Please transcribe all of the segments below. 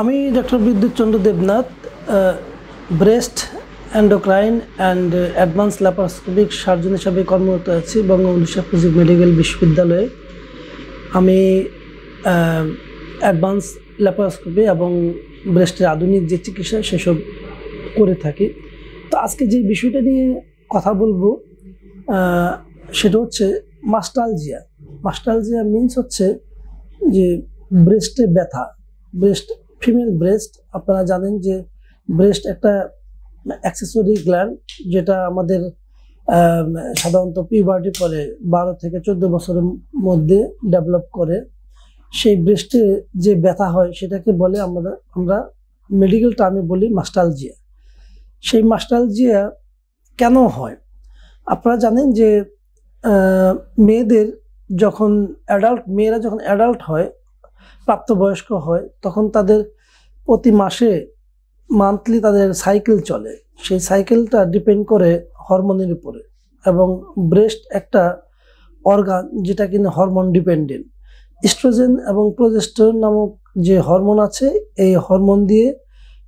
আমি doctor Bidyut Chandra Debnath breast endocrine and advance laparoscopic surgeon হিসাবে কর্মরত আছি বঙ্গবন্ধু শেখ মুজিব মেডিকেল বিশ্ববিদ্যালয়ে আমি অ্যাডভান্স ল্যাপারোস্কোপি এবং ব্রেস্টের আধুনিক যে চিকিৎসা সেসব করে থাকি তো আজকে যে বিষয়টা নিয়ে কথা বলবো সেটা হচ্ছে মাস্টালজিয়া মাস্টালজিয়া মিনস হচ্ছে যে ব্রেস্টে ব্যথা ব্রেস্ট ফিমেল ব্রেস্ট আপনারা জানেন যে ব্রেস্ট একটা অ্যাক্সেসরি গ্ল্যান্ড যেটা আমাদের সাধারণত পিউবার্টি পরে বারো থেকে চোদ্দ বছরের মধ্যে ডেভেলপ করে সেই ব্রেস্টে যে ব্যথা হয় সেটাকে বলে আমরা আমরা মেডিকেল টার্মে বলি মাস্টালজিয়া সেই মাস্টালজিয়া কেন হয় আপনারা জানেন যে মেয়েদের যখন অ্যাডাল্ট মেয়েরা যখন অ্যাডাল্ট হয় প্রাপ্তবয়স্ক হয় তখন তাদের প্রতি মাসে মান্থলি তাদের সাইকেল চলে সেই সাইকেলটা ডিপেন্ড করে হরমোনের উপরে এবং ব্রেস্ট একটা অর্গান যেটা কিনা হরমোন ডিপেন্ডেন্ট ইস্ট্রোজেন এবং প্রোজেস্টন নামক যে হরমোন আছে এই হরমোন দিয়ে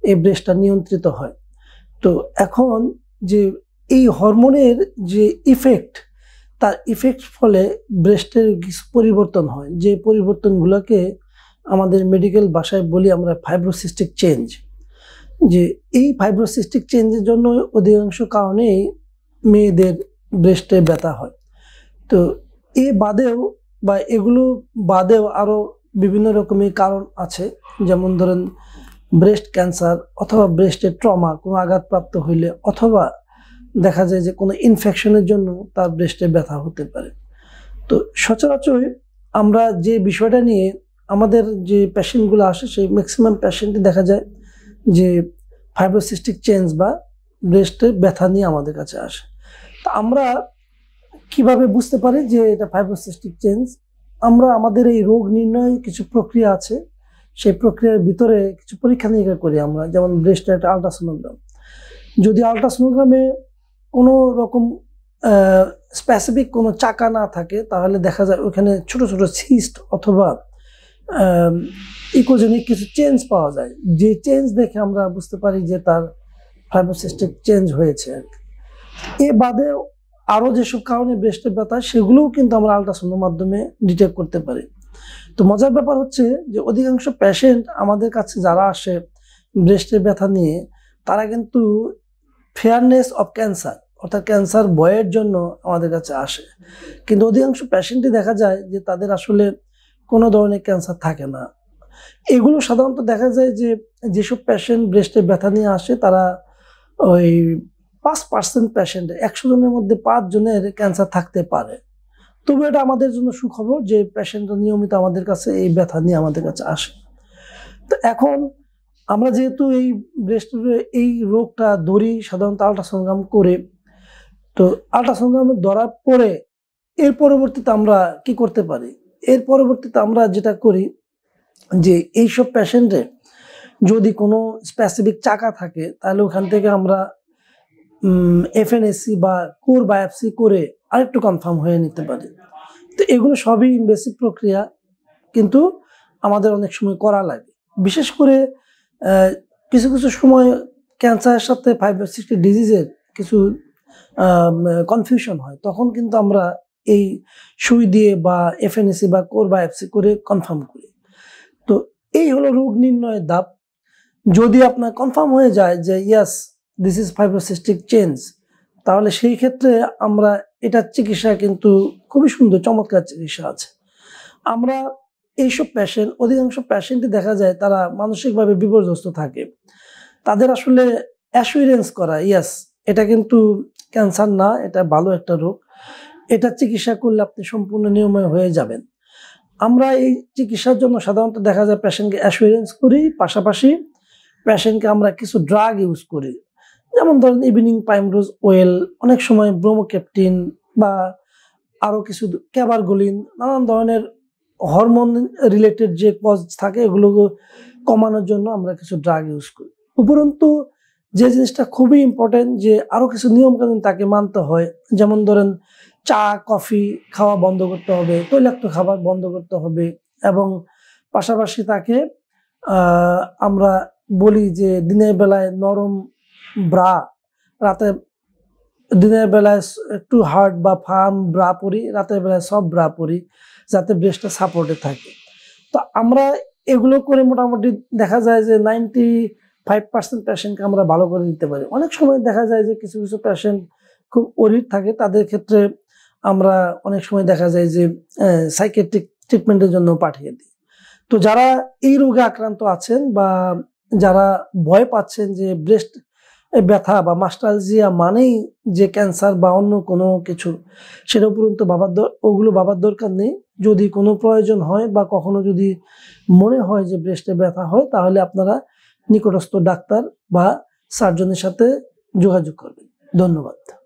এই ব্রেস্টটা নিয়ন্ত্রিত হয় তো এখন যে এই হরমোনের যে ইফেক্ট তার ইফেক্ট ফলে ব্রেস্টের কিছু পরিবর্তন হয় যে পরিবর্তনগুলোকে আমাদের মেডিকেল ভাষায় বলি আমরা ফাইব্রোসিস্টিক চেঞ্জ যে এই ফাইব্রোসিস্টিক চেঞ্জের জন্য অধিকাংশ কারণেই মেয়েদের ব্রেস্টে ব্যথা হয় তো এ বাদেও বা এগুলো বাদেও আরও বিভিন্ন রকমের কারণ আছে যেমন ধরেন ব্রেস্ট ক্যান্সার অথবা ব্রেস্টের ট্রমা কোনো আঘাতপ্রাপ্ত হইলে অথবা দেখা যায় যে কোনো ইনফেকশনের জন্য তার ব্রেস্টে ব্যথা হতে পারে তো সচরাচর আমরা যে বিষয়টা নিয়ে আমাদের যে পেশেন্টগুলো আসে সেই ম্যাক্সিমাম পেশেন্টই দেখা যায় যে ফাইব্রোসিস্টিক চেঞ্জ বা ব্রেস্টে ব্যথা নিয়ে আমাদের কাছে আসে তা আমরা কিভাবে বুঝতে পারি যে এটা ফাইব্রোসিস্টিক চেঞ্জ আমরা আমাদের এই রোগ নির্ণয় কিছু প্রক্রিয়া আছে সেই প্রক্রিয়ার ভিতরে কিছু পরীক্ষা নিরীক্ষা করি আমরা যেমন ব্রেস্টের একটা আলট্রাসোনোগ্রাম যদি আলট্রাসোনোগ্রামে কোনো রকম স্পেসিফিক কোনো চাকা না থাকে তাহলে দেখা যায় ওখানে ছোট ছোট সিস্ট অথবা ইকোজেনিক কিছু চেঞ্জ পাওয়া যায় যে চেঞ্জ দেখে আমরা বুঝতে পারি যে তার ফাইব্রোসিস্টিক চেঞ্জ হয়েছে এ বাদে আরও যেসব কারণে ব্রেস্টের ব্যথা সেগুলোও কিন্তু আমরা আলট্রাসাউন্ডের মাধ্যমে ডিটেক্ট করতে পারি তো মজার ব্যাপার হচ্ছে যে অধিকাংশ প্যাশেন্ট আমাদের কাছে যারা আসে ব্রেস্টের ব্যথা নিয়ে তারা কিন্তু ফেয়ারনেস অফ ক্যান্সার অর্থাৎ ক্যান্সার বয়ের জন্য আমাদের কাছে আসে কিন্তু অধিকাংশ প্যাশেন্টই দেখা যায় যে তাদের আসলে কোনো ধরনের ক্যান্সার থাকে না এগুলো সাধারণত দেখা যায় যে যেসব পেশেন্ট ব্রেস্টে ব্যথা নিয়ে আসে তারা ওই পাঁচ পার্সেন্ট পেশেন্ট একশো জনের মধ্যে পাঁচ জনের ক্যান্সার থাকতে পারে তবু এটা আমাদের জন্য সুখবর যে পেশেন্ট নিয়মিত আমাদের কাছে এই ব্যথা নিয়ে আমাদের কাছে আসে তো এখন আমরা যেহেতু এই ব্রেস্ট এই রোগটা ধরি সাধারণত আলট্রাসংগ্রাম করে তো আল্ট্রাসোনোগ্রামে ধরার পরে এর পরবর্তীতে আমরা কি করতে পারি এর পরবর্তীতে আমরা যেটা করি যে এইসব প্যাশেন্টে যদি কোনো স্পেসিফিক চাকা থাকে তাহলে ওখান থেকে আমরা এফএনএসি বা কোর বায়োপসি করে আরেকটু কনফার্ম হয়ে নিতে পারি তো এগুলো সবই ইনভেসিভ প্রক্রিয়া কিন্তু আমাদের অনেক সময় করা লাগে বিশেষ করে কিছু কিছু সময় ক্যান্সারের সাথে ফাইভ সিক্সটি ডিজিজের কিছু কনফিউশন হয় তখন কিন্তু আমরা এই সুই দিয়ে বা এফএনএসি e বা কোর বা এফসি করে কনফার্ম করি তো এই হলো রোগ নির্ণয়ের দাপ যদি আপনার কনফার্ম হয়ে যায় যে yes this is fibrocystic change তাহলে সেই ক্ষেত্রে আমরা এটার চিকিৎসা কিন্তু খুবই সুন্দর চমৎকার চিকিৎসা আছে আমরা এইসব প্যাশেন্ট অধিকাংশ প্যাশেন্টই দেখা যায় তারা মানসিকভাবে বিপর্যস্ত থাকে তাদের আসলে অ্যাসুরেন্স করা ইয়াস এটা কিন্তু ক্যান্সার না এটা ভালো একটা রোগ এটা চিকিৎসা করলে আপনি সম্পূর্ণ নিয়মে হয়ে যাবেন আমরা এই চিকিৎসার জন্য সাধারণত দেখা যায় পেশেন্টকে অ্যাসুরেন্স করি পাশাপাশি পেশেন্টকে আমরা কিছু ড্রাগ ইউজ করি যেমন ধরেন ইভিনিং পাইমরোজ ওয়েল অনেক সময় ব্রোমোক্যাপটিন বা আরও কিছু ক্যাবারগুলিন নানান ধরনের হরমোন রিলেটেড যে কজ থাকে এগুলো কমানোর জন্য আমরা কিছু ড্রাগ ইউজ করি উপরন্তু যে জিনিসটা খুবই ইম্পর্টেন্ট যে আরও কিছু নিয়মকানুন তাকে মানতে হয় যেমন ধরেন চা কফি খাওয়া বন্ধ করতে হবে তৈলাক্ত খাবার বন্ধ করতে হবে এবং পাশাপাশি তাকে আমরা বলি যে দিনের বেলায় নরম ব্রা রাতে দিনের বেলায় একটু হার্ড বা ফার্ম ব্রা পরি রাতের বেলায় সব ব্রা পরি যাতে ব্রেস্টটা সাপোর্টে থাকে তো আমরা এগুলো করে মোটামুটি দেখা যায় যে নাইনটি ফাইভ পার্সেন্ট পেশেন্টকে আমরা ভালো করে দিতে পারি অনেক সময় দেখা যায় যে কিছু কিছু পেশেন্ট খুব অরিড থাকে তাদের ক্ষেত্রে আমরা অনেক সময় দেখা যায় যে সাইকেট্রিক ট্রিটমেন্টের জন্য পাঠিয়ে দিই তো যারা এই রোগে আক্রান্ত আছেন বা যারা ভয় পাচ্ছেন যে ব্রেস্ট ব্যথা বা মাস্টালজিয়া মানেই যে ক্যান্সার বা অন্য কোনো কিছু সেটা উপরন্ত বাবার ওগুলো বাবার দরকার নেই যদি কোনো প্রয়োজন হয় বা কখনো যদি মনে হয় যে ব্রেস্টে ব্যথা হয় তাহলে আপনারা নিকটস্থ ডাক্তার বা সার্জনের সাথে যোগাযোগ করবেন ধন্যবাদ